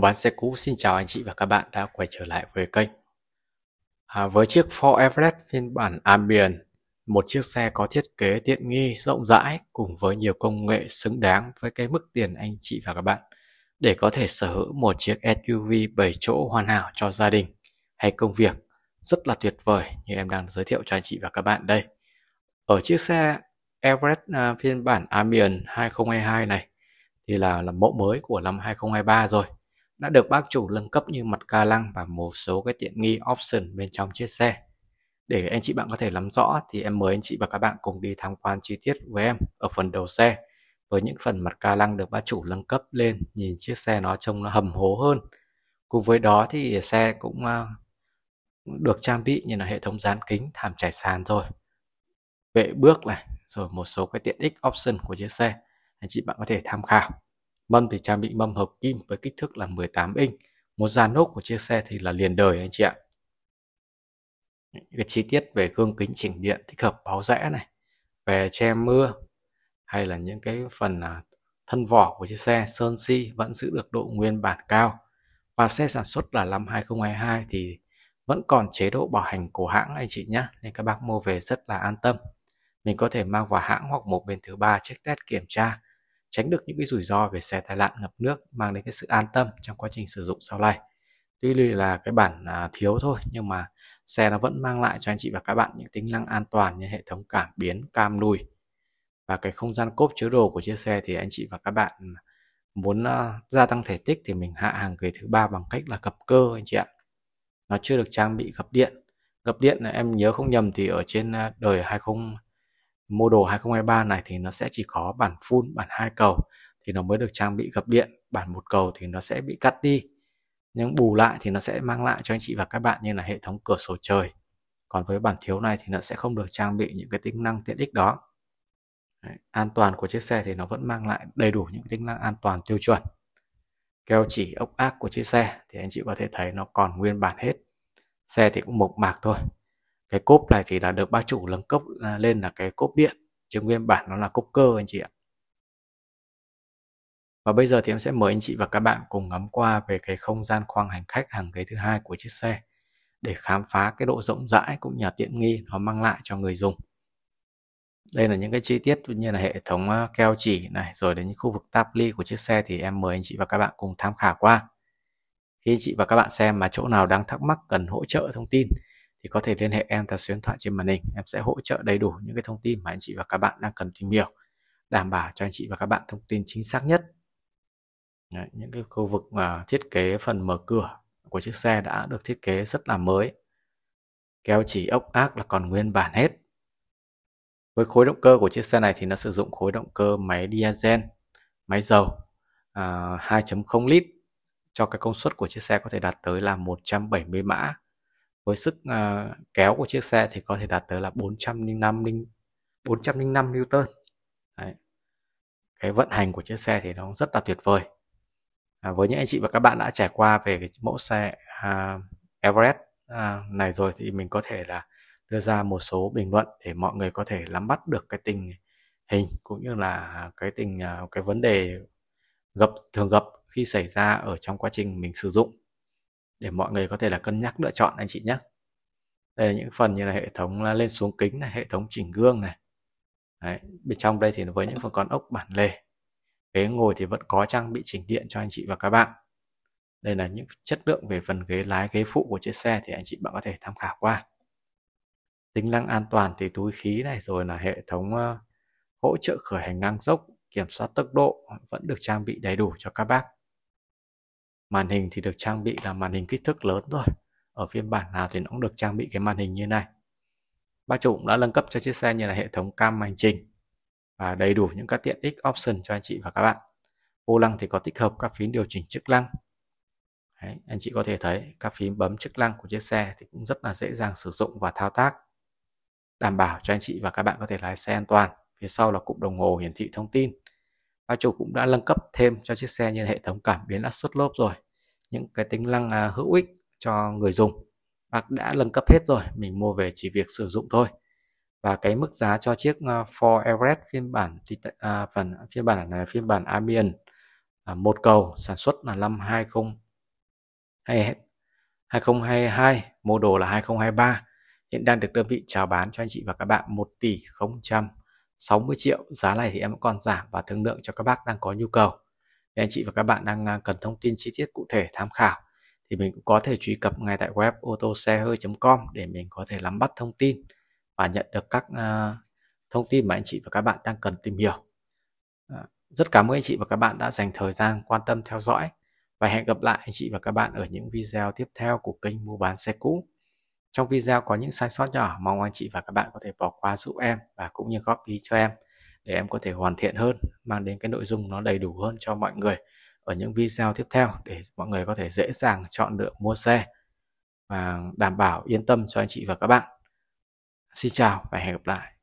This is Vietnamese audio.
Cô bán xe cũ xin chào anh chị và các bạn đã quay trở lại với kênh. À, với chiếc Ford Everest phiên bản Ambient, một chiếc xe có thiết kế tiện nghi, rộng rãi cùng với nhiều công nghệ xứng đáng với cái mức tiền anh chị và các bạn để có thể sở hữu một chiếc SUV 7 chỗ hoàn hảo cho gia đình hay công việc rất là tuyệt vời như em đang giới thiệu cho anh chị và các bạn đây. Ở chiếc xe Everest à, phiên bản Ambient 2022 này thì là, là mẫu mới của năm 2023 rồi đã được bác chủ nâng cấp như mặt ca lăng và một số cái tiện nghi option bên trong chiếc xe. Để anh chị bạn có thể nắm rõ thì em mời anh chị và các bạn cùng đi tham quan chi tiết với em ở phần đầu xe với những phần mặt ca lăng được bác chủ nâng cấp lên nhìn chiếc xe nó trông nó hầm hố hơn. Cùng với đó thì xe cũng à, được trang bị như là hệ thống dán kính thảm trải sàn rồi vệ bước này rồi một số cái tiện ích option của chiếc xe anh chị bạn có thể tham khảo Mâm thì trang bị mâm hợp kim với kích thước là 18 inch. Một dàn nốt của chiếc xe thì là liền đời anh chị ạ. Cái chi tiết về gương kính chỉnh điện thích hợp báo rẽ này, về che mưa hay là những cái phần à, thân vỏ của chiếc xe sơn si vẫn giữ được độ nguyên bản cao. Và xe sản xuất là năm 2022 thì vẫn còn chế độ bảo hành của hãng anh chị nhé nên các bác mua về rất là an tâm mình có thể mang vào hãng hoặc một bên thứ ba check test kiểm tra tránh được những cái rủi ro về xe tai nạn ngập nước mang đến cái sự an tâm trong quá trình sử dụng sau này tuy là cái bản à, thiếu thôi nhưng mà xe nó vẫn mang lại cho anh chị và các bạn những tính năng an toàn như hệ thống cảm biến cam lùi và cái không gian cốp chứa đồ của chiếc xe thì anh chị và các bạn muốn à, gia tăng thể tích thì mình hạ hàng ghế thứ ba bằng cách là gập cơ anh chị ạ nó chưa được trang bị gập điện gập điện em nhớ không nhầm thì ở trên à, đời 20 model 2023 này thì nó sẽ chỉ có bản full bản hai cầu thì nó mới được trang bị gập điện bản một cầu thì nó sẽ bị cắt đi nhưng bù lại thì nó sẽ mang lại cho anh chị và các bạn như là hệ thống cửa sổ trời còn với bản thiếu này thì nó sẽ không được trang bị những cái tính năng tiện ích đó Đấy, an toàn của chiếc xe thì nó vẫn mang lại đầy đủ những tính năng an toàn tiêu chuẩn keo chỉ ốc ác của chiếc xe thì anh chị có thể thấy nó còn nguyên bản hết xe thì cũng mộc mạc thôi cái cốp này thì là được ba chủ nâng cấp à, lên là cái cốp điện chứ nguyên bản nó là cốp cơ anh chị ạ và bây giờ thì em sẽ mời anh chị và các bạn cùng ngắm qua về cái không gian khoang hành khách hàng ghế thứ hai của chiếc xe để khám phá cái độ rộng rãi cũng như là tiện nghi nó mang lại cho người dùng. Đây là những cái chi tiết như là hệ thống à, keo chỉ này rồi đến những khu vực táp ly của chiếc xe thì em mời anh chị và các bạn cùng tham khảo qua. Khi anh chị và các bạn xem mà chỗ nào đang thắc mắc cần hỗ trợ thông tin thì có thể liên hệ em theo số điện thoại trên màn hình em sẽ hỗ trợ đầy đủ những cái thông tin mà anh chị và các bạn đang cần tìm hiểu đảm bảo cho anh chị và các bạn thông tin chính xác nhất Đấy, những cái khu vực mà thiết kế phần mở cửa của chiếc xe đã được thiết kế rất là mới keo chỉ ốc ác là còn nguyên bản hết với khối động cơ của chiếc xe này thì nó sử dụng khối động cơ máy diesel máy dầu à, 2.0 lít cho cái công suất của chiếc xe có thể đạt tới là 170 mã với sức uh, kéo của chiếc xe thì có thể đạt tới là 405 405 Newton Đấy. cái vận hành của chiếc xe thì nó rất là tuyệt vời à, với những anh chị và các bạn đã trải qua về cái mẫu xe uh, Everest uh, này rồi thì mình có thể là đưa ra một số bình luận để mọi người có thể nắm bắt được cái tình hình cũng như là cái tình uh, cái vấn đề gặp thường gặp khi xảy ra ở trong quá trình mình sử dụng để mọi người có thể là cân nhắc lựa chọn anh chị nhé đây là những phần như là hệ thống à, lên xuống kính này hệ thống chỉnh gương này Đấy, bên trong đây thì với những phần con ốc bản lề ghế ngồi thì vẫn có trang bị chỉnh điện cho anh chị và các bạn đây là những chất lượng về phần ghế lái ghế phụ của chiếc xe thì anh chị bạn có thể tham khảo qua tính năng an toàn thì túi khí này rồi là hệ thống à, hỗ trợ khởi hành ngang dốc kiểm soát tốc độ vẫn được trang bị đầy đủ cho các bác màn hình thì được trang bị là màn hình kích thước lớn rồi ở phiên bản nào thì nó cũng được trang bị cái màn hình như này ba chủ cũng đã nâng cấp cho chiếc xe như là hệ thống cam hành trình và đầy đủ những các tiện ích option cho anh chị và các bạn vô lăng thì có tích hợp các phím điều chỉnh chức năng Đấy, anh chị có thể thấy các phím bấm chức năng của chiếc xe thì cũng rất là dễ dàng sử dụng và thao tác đảm bảo cho anh chị và các bạn có thể lái xe an toàn phía sau là cụm đồng hồ hiển thị thông tin và chủ cũng đã nâng cấp thêm cho chiếc xe như hệ thống cảm biến áp suất lốp rồi những cái tính năng uh, hữu ích cho người dùng bác đã nâng cấp hết rồi mình mua về chỉ việc sử dụng thôi và cái mức giá cho chiếc uh, Ford Everest phiên bản uh, phần phiên bản là phiên bản Ambient uh, một cầu sản xuất là năm 20 hay 2022 mô đồ là 2023 hiện đang được đơn vị chào bán cho anh chị và các bạn 1 tỷ 000 60 triệu giá này thì em còn giảm và thương lượng cho các bác đang có nhu cầu nên anh chị và các bạn đang à, cần thông tin chi tiết cụ thể tham khảo thì mình cũng có thể truy cập ngay tại web ô tô xe hơi.com để mình có thể nắm bắt thông tin và nhận được các à, thông tin mà anh chị và các bạn đang cần tìm hiểu. À, rất cảm ơn anh chị và các bạn đã dành thời gian quan tâm theo dõi và hẹn gặp lại anh chị và các bạn ở những video tiếp theo của kênh mua bán xe cũ. Trong video có những sai sót nhỏ, mong anh chị và các bạn có thể bỏ qua giúp em và cũng như góp ý cho em để em có thể hoàn thiện hơn, mang đến cái nội dung nó đầy đủ hơn cho mọi người ở những video tiếp theo để mọi người có thể dễ dàng chọn lựa mua xe và đảm bảo yên tâm cho anh chị và các bạn. Xin chào và hẹn gặp lại.